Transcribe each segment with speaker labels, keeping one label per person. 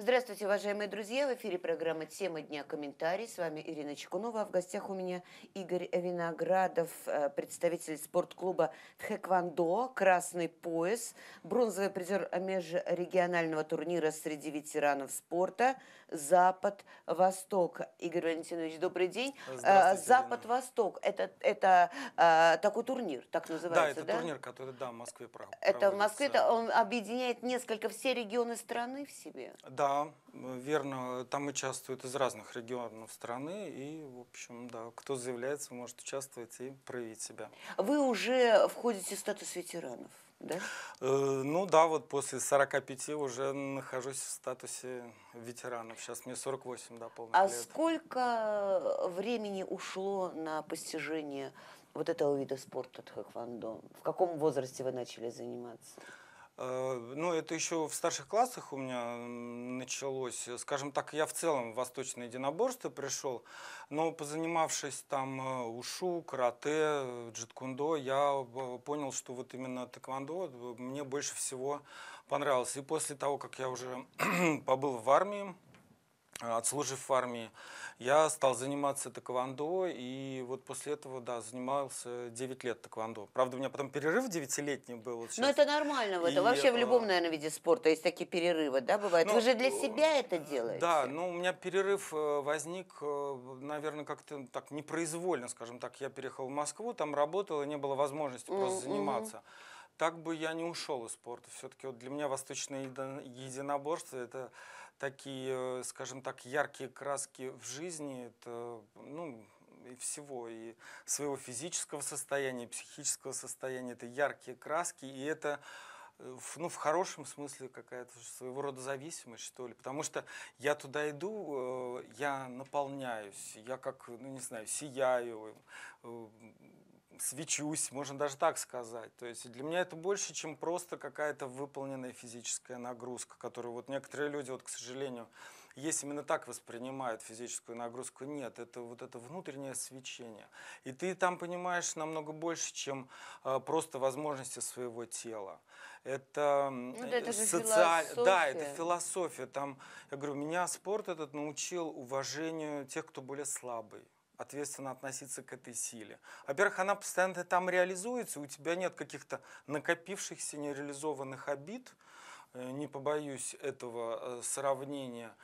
Speaker 1: Здравствуйте, уважаемые друзья. В эфире программа «Тема дня. Комментарий». С вами Ирина Чекунова. А в гостях у меня Игорь Виноградов, э, представитель спортклуба «Тхэквондо», «Красный пояс», бронзовый призер межрегионального турнира среди ветеранов спорта «Запад-Восток». Игорь Валентинович, добрый день. Э, «Запад-Восток» – это, это а, такой турнир, так называется, да? это да? турнир,
Speaker 2: который, да, в Москве проводится. Это в Москве,
Speaker 1: это он объединяет несколько, все регионы страны в себе? Да, верно.
Speaker 2: Там участвуют из разных регионов страны. И, в общем, да, кто заявляется, может участвовать и проявить себя.
Speaker 1: Вы уже входите в статус ветеранов? да?
Speaker 2: Э, ну да, вот после 45 уже нахожусь в статусе ветеранов. Сейчас мне 48, да, полных А лет.
Speaker 1: сколько времени ушло на постижение вот этого вида спорта тхэквондо? В каком возрасте вы начали заниматься?
Speaker 2: Э, ну, это еще в старших классах у меня началось. Скажем так, я в целом в восточное единоборство пришел, но позанимавшись там э, ушу, карате, джиткундо, я э, понял, что вот именно тэквондо мне больше всего понравилось. И после того, как я уже побыл в армии, а, отслужив в армии, я стал заниматься тэквондо, и вот после этого, да, занимался 9 лет тэквондо. Правда, у меня потом перерыв 9-летний был. Вот сейчас. Ну, Но это
Speaker 1: нормально, вот. и, вообще в э, любом, наверное, виде спорта есть такие перерывы, да, бывает. Ну, Вы же для э, себя это э, делаете.
Speaker 2: Да, ну у меня перерыв возник, наверное, как-то так непроизвольно, скажем так. Я переехал в Москву, там работал, и не было возможности mm -hmm. просто заниматься так бы я не ушел из спорта. Все-таки вот для меня восточное единоборство – это такие, э, скажем так, яркие краски в жизни, это, ну, и всего, и своего физического состояния, и психического состояния, это яркие краски, и это э, ну, в хорошем смысле какая-то своего рода зависимость, что ли. Потому что я туда иду, э, я наполняюсь, я как, ну, не знаю, сияю, свечусь, можно даже так сказать. То есть для меня это больше, чем просто какая-то выполненная физическая нагрузка, которую вот некоторые люди, вот, к сожалению, есть именно так воспринимают физическую нагрузку. Нет, это вот это внутреннее свечение. И ты там понимаешь намного больше, чем э, просто возможности своего тела. Это, ну, э, это социаль... Да, это философия. Там, я говорю, меня спорт этот научил уважению тех, кто более слабый ответственно относиться к этой силе. Во-первых, она постоянно там реализуется, у тебя нет каких-то накопившихся нереализованных обид, э, не побоюсь этого э, сравнения.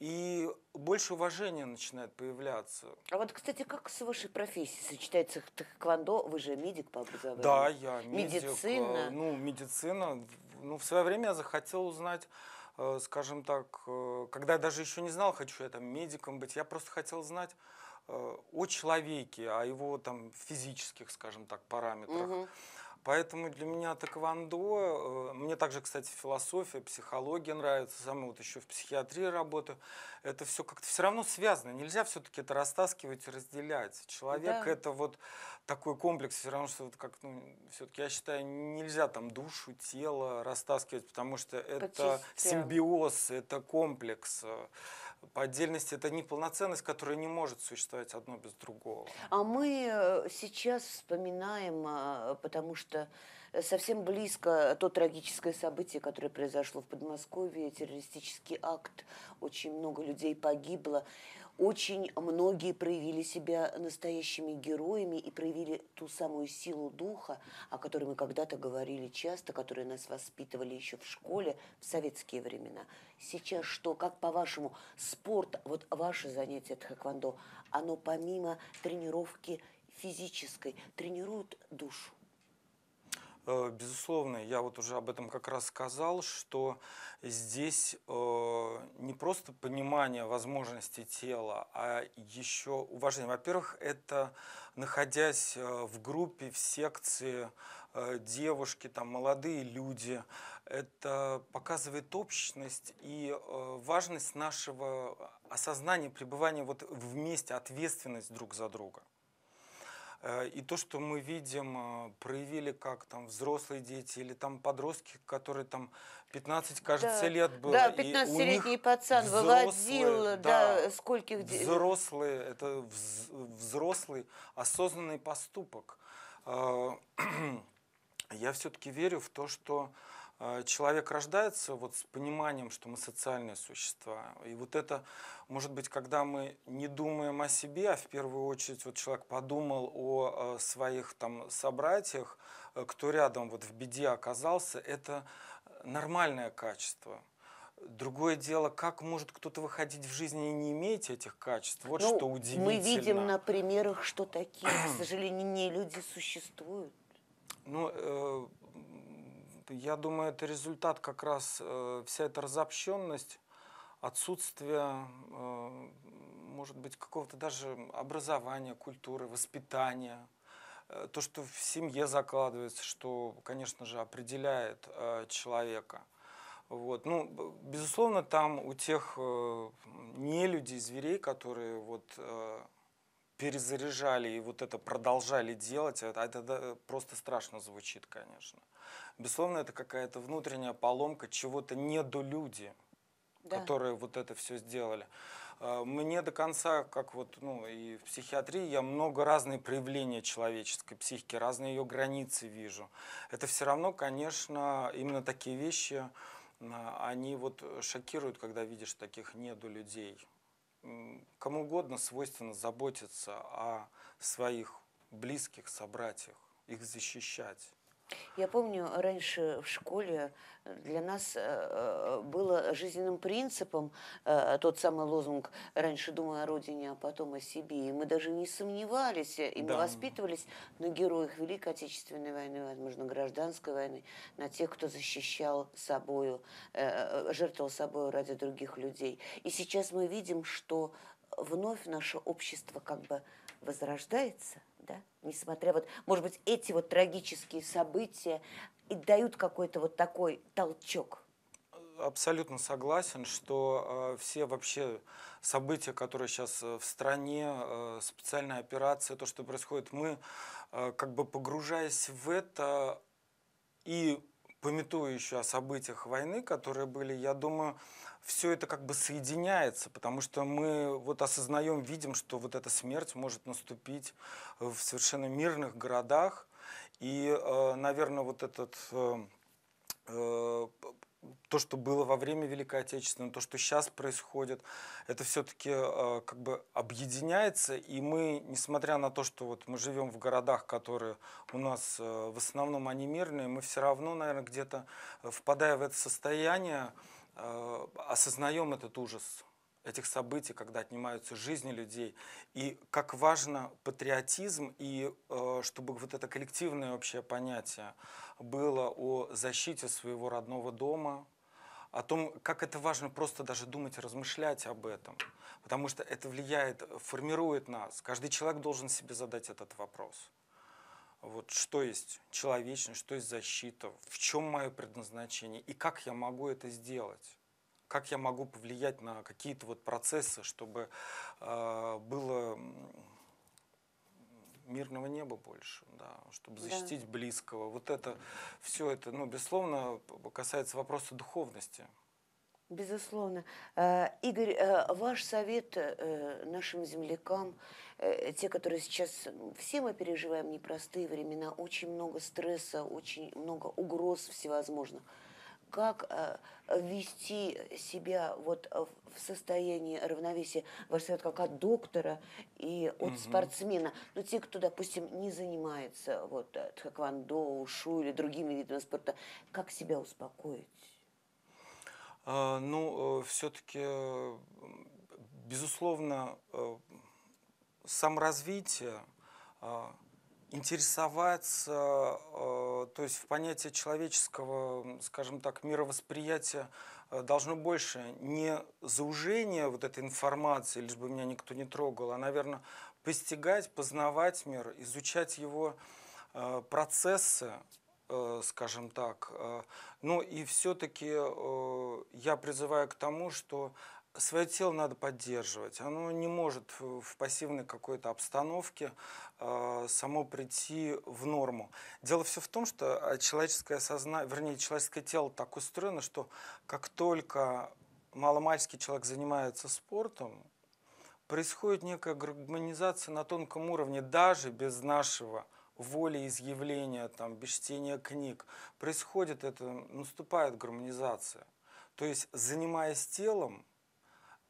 Speaker 2: И больше уважения начинает появляться.
Speaker 1: А вот, кстати, как с вашей профессией сочетается тэквондо? Вы же медик по образованию. Да, я медик. Медицина. Э,
Speaker 2: ну, медицина. Ну, в свое время я захотел узнать скажем так, когда я даже еще не знал, хочу я там медиком быть, я просто хотел знать, Э, о человеке, о его там физических, скажем так, параметрах. Угу. Поэтому для меня тэквондо, э, мне также, кстати, философия, психология нравится, сама вот еще в психиатрии работаю, это все как-то все равно связано, нельзя все-таки это растаскивать и разделять. Человек да. это вот такой комплекс, все равно, что вот как, ну, все-таки я считаю, нельзя там душу, тело растаскивать, потому что это симбиоз, это комплекс. Э, по отдельности это неполноценность, которая не может существовать одно без другого.
Speaker 1: А мы э, сейчас вспоминаем, а, потому что совсем близко то трагическое событие, которое произошло в Подмосковье, террористический акт, очень много людей погибло очень многие проявили себя настоящими героями и проявили ту самую силу духа, о которой мы когда-то говорили часто, которые нас воспитывали еще в школе в советские времена. Сейчас что, как по-вашему, спорт, вот ваше занятие тхэквондо, оно помимо тренировки физической тренирует душу?
Speaker 2: Э, безусловно, я вот уже об этом как раз сказал, что здесь э, не просто понимание возможностей тела, а еще уважение. Во-первых, это находясь э, в группе, в секции, девушки, там, молодые люди. Это показывает общность и важность нашего осознания, пребывания вот вместе, ответственность друг за друга. Э, и то, что мы видим, э, проявили как там взрослые дети или там подростки, которые там 15, кажется, да, лет было. Да, 15-летний
Speaker 1: пацан взрослые, выводил, да, да, скольких... Взрослые,
Speaker 2: это взрослый осознанный поступок. Э, я все-таки верю в то, что Э, человек рождается вот с пониманием, что мы социальные существа. И вот это, может быть, когда мы не думаем о себе, а в первую очередь вот человек подумал о э, своих там собратьях, э, кто рядом вот в беде оказался, это нормальное качество. Другое дело, как может кто-то выходить в жизни и не иметь этих качеств? Вот ну, что удивительно. Мы видим на
Speaker 1: примерах, что такие, к сожалению, не люди существуют.
Speaker 2: Ну, э я думаю, это результат как раз э, вся эта разобщенность, отсутствие, э, может быть, какого-то даже образования, культуры, воспитания. Э, то, что в семье закладывается, что, конечно же, определяет э, человека. Вот. Ну, безусловно, там у тех э, не людей, а зверей, которые вот э, перезаряжали и вот это продолжали делать, это, а это просто страшно звучит, конечно. Безусловно, это какая-то внутренняя поломка чего-то недолюди, да. которые вот это все сделали. А, мне до конца, как вот, ну, и в психиатрии я много разные проявления человеческой психики, разные ее границы вижу. Это все равно, конечно, именно такие вещи, а, они вот шокируют, когда видишь таких недолюдей кому угодно свойственно заботиться о своих близких, собратьях, их защищать.
Speaker 1: Я помню, раньше в школе э, для нас э, э, было жизненным принципом тот самый лозунг «Раньше думай о родине, а потом о себе». И мы даже не сомневались, и да. мы воспитывались на героях Великой Отечественной войны, возможно, гражданской войны, на тех, кто защищал собою, жертвовал собой ради других людей. И сейчас мы видим, что вновь наше общество как бы возрождается, да, несмотря вот, может быть, эти вот трагические события и дают какой-то вот такой толчок.
Speaker 2: Абсолютно согласен, что э, все вообще события, которые сейчас э, в стране, э, специальная операция, то, что происходит, мы э, как бы погружаясь в это и пометую еще о событиях войны, которые были, я думаю, все это как бы соединяется, потому что мы вот осознаем, видим, что вот эта смерть может наступить в совершенно мирных городах. И, э, наверное, вот этот э, э, то, что было во время Великой Отечественной, то, что сейчас происходит, это все-таки э, как бы объединяется, и мы, несмотря на то, что вот мы живем в городах, которые у нас э, в основном они мирные, мы все равно, наверное, где-то э, впадая в это состояние, э, осознаем этот ужас этих событий, когда отнимаются жизни людей, и как важно патриотизм, и э, чтобы вот это коллективное общее понятие было о защите своего родного дома, о том, как это важно просто даже думать и размышлять об этом, потому что это влияет, формирует нас. Каждый человек должен себе задать этот вопрос. Вот, что есть человечность, что есть защита, в чем мое предназначение и как я могу это сделать как я могу повлиять на какие-то вот процессы, чтобы э, было мирного неба больше, да, чтобы защитить да. близкого. Вот это все это, ну, безусловно, касается вопроса духовности.
Speaker 1: Безусловно. Э, Игорь, э, ваш совет э, нашим землякам, те, которые сейчас, все мы переживаем непростые времена, очень много стресса, очень много угроз всевозможных как э, вести себя вот э, в состоянии равновесия, ваш совет как от доктора и от угу. спортсмена, но те, кто, допустим, не занимается вот э, тхэквондо, ушу или другими видами спорта, как себя успокоить?
Speaker 2: А, ну, все-таки, безусловно, саморазвитие, а, интересоваться, э, то есть в понятие человеческого, скажем так, мировосприятия э, должно больше не заужение вот этой информации, лишь бы меня никто не трогал, а, наверное, постигать, познавать мир, изучать его э, процессы, скажем так. Ну и все-таки я призываю к тому, что Свое тело надо поддерживать. Оно не может в пассивной какой-то обстановке э, само прийти в норму. Дело все в том, что а, человеческое сознание, вернее, человеческое тело так устроено, что как только маломальский человек занимается спортом, происходит некая гармонизация на тонком уровне, даже без нашего волеизъявления, там, без чтения книг. Происходит это, наступает гармонизация. То есть, занимаясь телом,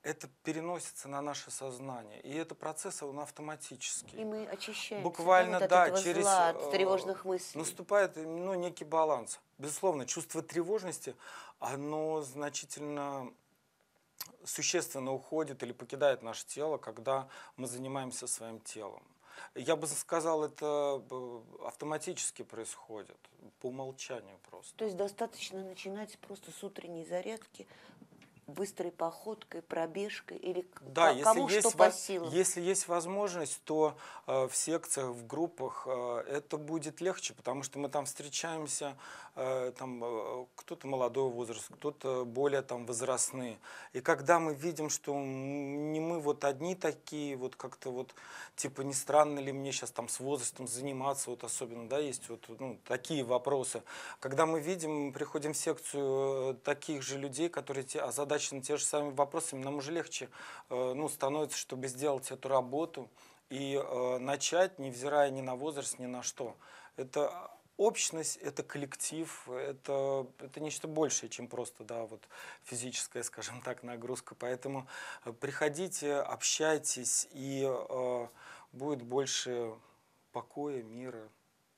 Speaker 2: это переносится на наше сознание. И это процесс, он автоматический. И
Speaker 1: мы очищаемся Буквально, да, от да, этого через, зла, от э, тревожных мыслей.
Speaker 2: Наступает ну, некий баланс. Безусловно, чувство тревожности, оно значительно существенно уходит или покидает наше тело, когда мы занимаемся своим телом. Я бы сказал, это э, автоматически происходит, по умолчанию просто. То есть
Speaker 1: достаточно начинать просто с утренней зарядки, быстрой походкой, пробежкой или да, к- кому есть, что по силам?
Speaker 2: Если есть возможность, то э, в секциях, в группах э, это будет легче, потому что мы там встречаемся, э, там э, кто-то молодой возраст, кто-то более там возрастные. И когда мы видим, что не мы вот одни такие, вот как-то вот, типа, не странно ли мне сейчас там с возрастом заниматься, вот особенно, да, есть вот ну, такие вопросы. Когда мы видим, приходим в секцию э, таких же людей, которые те озадачены задачи, на те же самые вопросы, нам уже легче э, ну, становится, чтобы сделать эту работу и э, начать, невзирая ни на возраст, ни на что. Это общность, это коллектив, это, это нечто большее, чем просто да, вот физическая, скажем так, нагрузка. Поэтому э, приходите, общайтесь, и э, будет больше покоя, мира,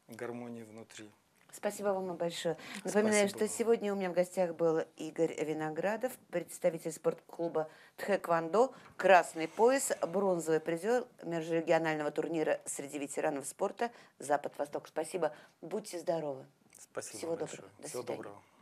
Speaker 2: гармонии внутри.
Speaker 1: Спасибо вам большое. Напоминаю, Спасибо. что сегодня у меня в гостях был Игорь Виноградов, представитель спортклуба Тхэквондо, красный пояс, бронзовый призер межрегионального турнира среди ветеранов спорта Запад-Восток. Спасибо. Будьте здоровы. Спасибо Всего большое. доброго. До Всего свидания. доброго.